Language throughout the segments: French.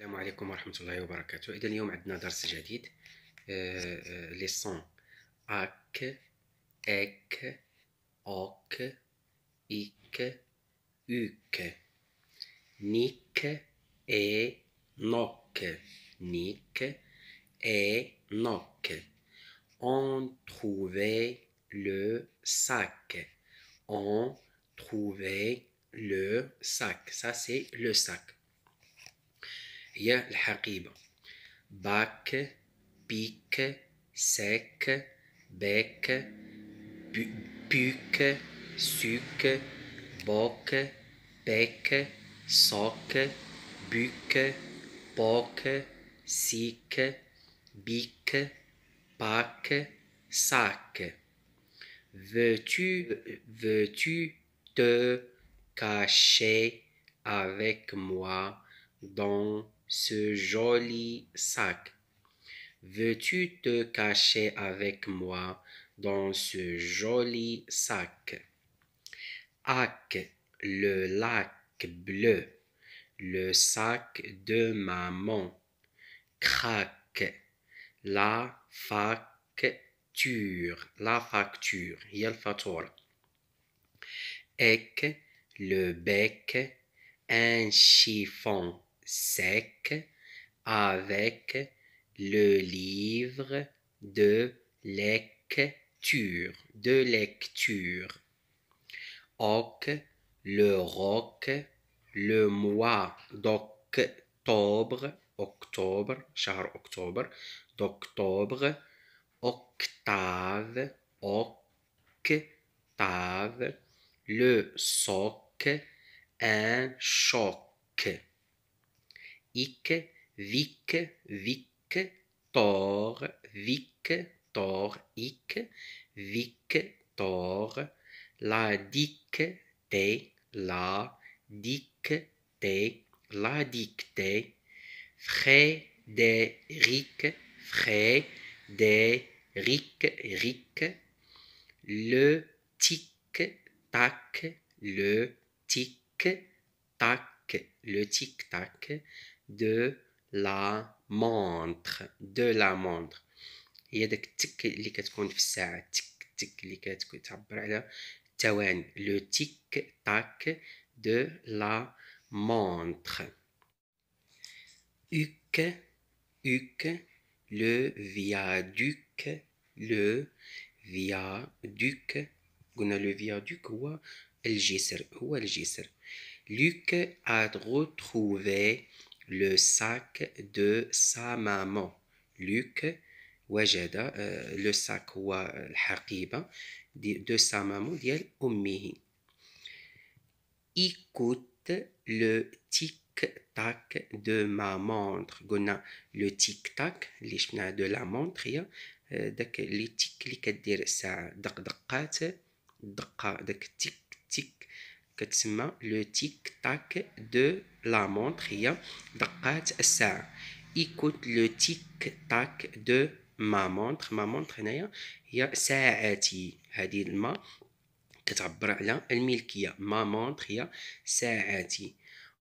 Assalamu alaikum wa rahmatullahi wa barakatuh Et bien, aujourd'hui, nous avons une nouvelle leçon Leçon Aq Ek Ok Ik Uk Nik et Nok Nik et Nok On trouvait le sac On trouvait le sac Ça, c'est le sac le bac pic sec bec puque suc boc, bec socque buque poche sic bic pac, sac veux tu veux tu te cacher avec moi dans ce joli sac. Veux-tu te cacher avec moi dans ce joli sac? Ac, le lac bleu, le sac de maman. Crac, la facture, la facture, yelfator. Ec, le bec, un chiffon sec avec le livre de lecture, de lecture. Oc, le roc, le mois d'octobre, octobre, char octobre, d'octobre, octave, octave, le soc, un choc ic, vic, vic, tor, vic, tor, ic, vic, tor, la dictée, la dictée, la dictée, Frédéric, Frédéric, Ric, le tic-tac, le tic-tac, le tic-tac, de la montre. De la montre. Il y a des tic tic tic tac de la montre. le viaduc, le viaduc, le viaduc, le viaduc, le viaduc, le viaduc, le viaduc, le viaduc, le viaduc, le viaduc, le le le le le sac de sa maman. Luc, wajada, euh, le sac wa l'haqiba de sa maman, diel ummihi. Écoute le tic-tac de ma montre. gona, le tic-tac, lishna de la montre, euh, Le tic tic tic, sa الساعه دق دقات le tic tic كتسمى لو تيك تاك دو لا مونتر هي دقات الساعه ايكوت لو تيك تاك دو ما مونتر ما مونتر هنايا هي ساعاتي هذه الما كتعبر على الملكيه ما مونتر هي ساعاتي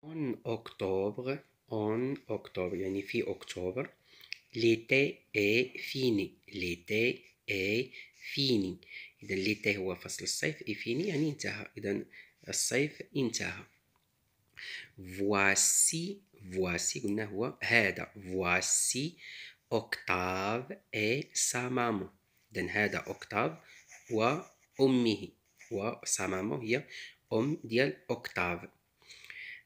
اون اكتوبر اون اكتوبر يعني في اكتوبر ليتي اي فيني ليتي اي فيني اذا ليتي هو فصل الصيف اي فيني يعني انتهى اذا الصيف انتهى voici voici قلنا هو هذا voici اوكتاف اي سامامو مامو إذن هذا اوكتاف وأمه وسا مامو هي أم ديال اوكتاف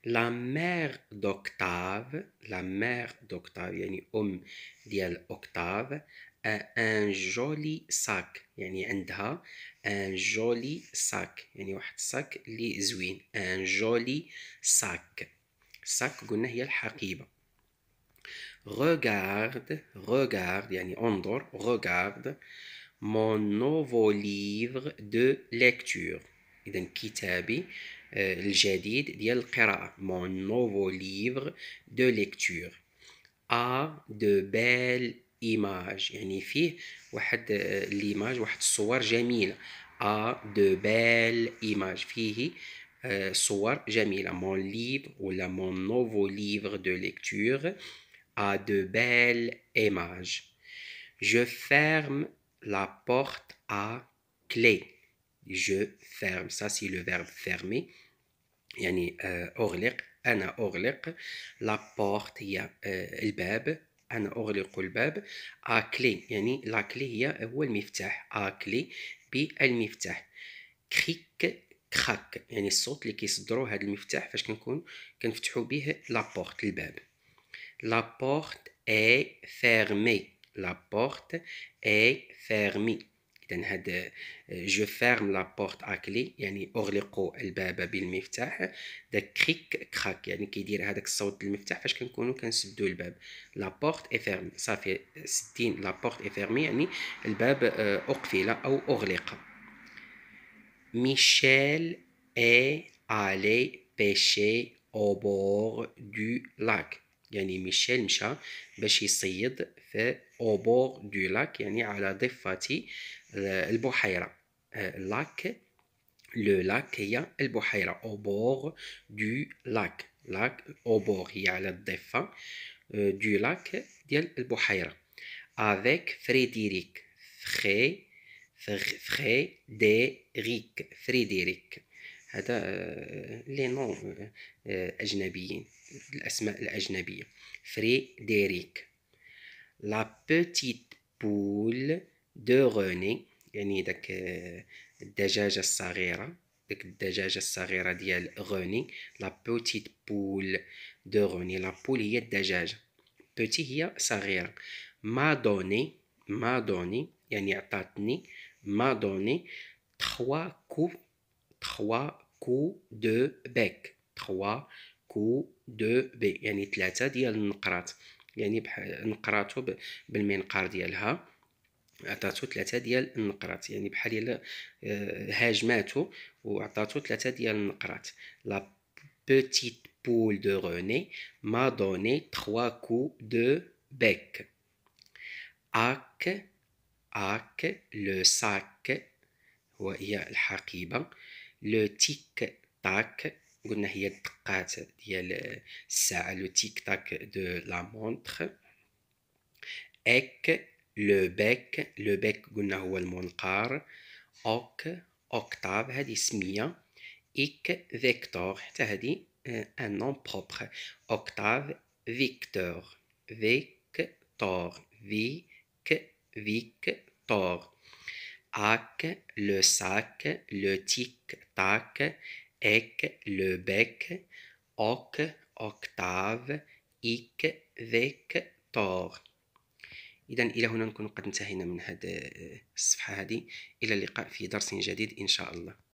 لا مير دوكتاف لا مير دوكتاف يعني أم ديال اوكتاف ان جولي ساك يعني عندها ان جولي ساك يعني واحد الساك اللي زوين ان جولي ساك ساك قلنا هي الحقيبه regarde regarde يعني انظر regarde مون نوفو ليفر دو ليكتور اذا كتابي آه، الجديد ديال القراءه مون نوفو ليفر دو ليكتور ا دو بيل Image, y a une image, une photo de belles images. Il y a des belles Mon livre ou mon nouveau livre de lecture a de belles images. Je ferme la porte à clé. Je ferme. Ça c'est le verbe fermer. Euh, y a la porte. Y a le bœuf. أنا أغلق الباب أكلي يعني لاكلي هي هو المفتاح أكلي بالمفتاح كريك كراك يعني الصوت اللي كيصدرو هذا المفتاح فاش كنكون كنفتحو به لابورت الباب لابورت اي فيرمي لابورت اي فيرمي اذا هاد جو فيرم لا بورت اكلي يعني اغلق الباب بالمفتاح داك كريك كراك يعني كيدير هذاك الصوت المفتاح فاش كنكونوا كنسدو الباب لا بورت اي فيرم صافي 60 لا بورت اي فيرمي يعني الباب آه، اقفل او اغلق ميشيل اي الي بيشي او بور دو لاك يعني ميشيل مشى باش يصيد في اوبور دو لاك يعني على ضفه Euh, le euh, lagon, le lac, le lac il y a le lagon au bord du lac, lac au bord il y a la dune euh, du lac, Il y avec Frédéric, Fré, Fré, Frédéric. Frédéric, Frédéric, c'est les nom. les noms, Frédéric, la petite poule دو غوني يعني داك آه، الدجاجة الصغيرة داك الدجاجة الصغيرة ديال غوني لا بوتيت بول دو غوني لا بول هي الدجاجة بوتي هي صغيرة ما دوني ما دوني يعني عطاتني ما دوني تخوا كو تخوا كو دو بيك تخوا كو دو بي يعني ثلاثة ديال النقرات يعني بحال نقراتو بالمنقار ديالها عطاتو ثلاثة ديال النقرات يعني بحال الا آه، هاجماتو وعطاتو ثلاثة ديال النقرات لا بوتيت بول دو روني ما دوني تخوا كو دو بيك اك اك لو ساك هو هي الحقيبة لو تيك تاك قلنا هي الدقات ديال الساعة لو تيك تاك دو لا مونتخ اك لو بيك لو بيك قلنا هو المنقار اوك اوكتاف هذه سميه ايك فيكتور حتى هذه ان نون بروبر اوكتاف فيكتور فيك تور فيك تور اك لو ساك لو تيك تاك اك لو بيك اوك اوكتاف ايك تور اذا الى هنا نكون قد انتهينا من هذه آه، الصفحه هذه الى اللقاء في درس جديد ان شاء الله